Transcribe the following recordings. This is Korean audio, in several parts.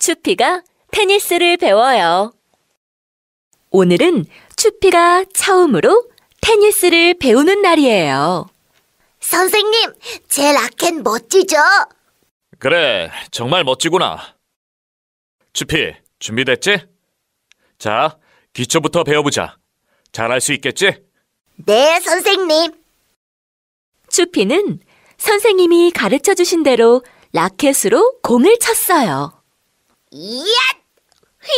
추피가 테니스를 배워요. 오늘은 추피가 처음으로 테니스를 배우는 날이에요. 선생님, 제 라켓 멋지죠? 그래, 정말 멋지구나. 추피, 준비됐지? 자, 기초부터 배워보자. 잘할 수 있겠지? 네, 선생님. 추피는 선생님이 가르쳐 주신 대로 라켓으로 공을 쳤어요. 이앗!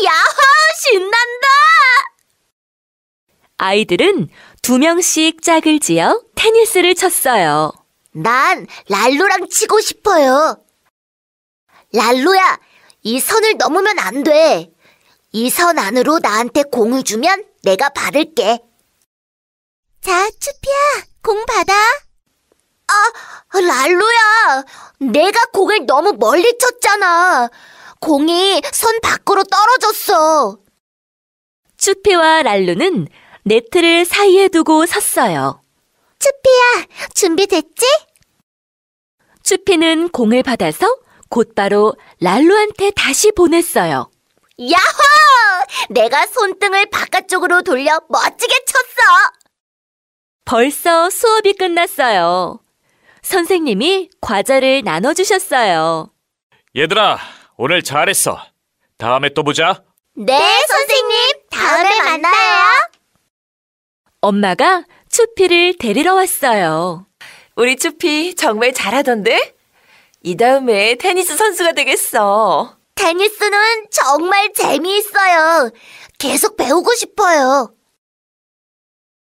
야호! 신난다! 아이들은 두 명씩 짝을 지어 테니스를 쳤어요. 난 랄로랑 치고 싶어요. 랄로야, 이 선을 넘으면 안 돼. 이 선 안으로 나한테 공을 주면 내가 받을게. 자, 추피야, 공 받아. 아, 랄로야, 내가 공을 너무 멀리 쳤잖아. 공이 선 밖으로 떨어졌어. 쭈피와 랄루는 네트를 사이에 두고 섰어요. 쭈피야, 준비됐지? 쭈피는 공을 받아서 곧바로 랄루한테 다시 보냈어요. 야호! 내가 손등을 바깥쪽으로 돌려 멋지게 쳤어! 벌써 수업이 끝났어요. 선생님이 과자를 나눠주셨어요. 얘들아, 오늘 잘했어. 다음에 또 보자. 네, 선생님. 다음에 만나요. 엄마가 추피를 데리러 왔어요. 우리 추피 정말 잘하던데? 이 다음에 테니스 선수가 되겠어. 테니스는 정말 재미있어요. 계속 배우고 싶어요.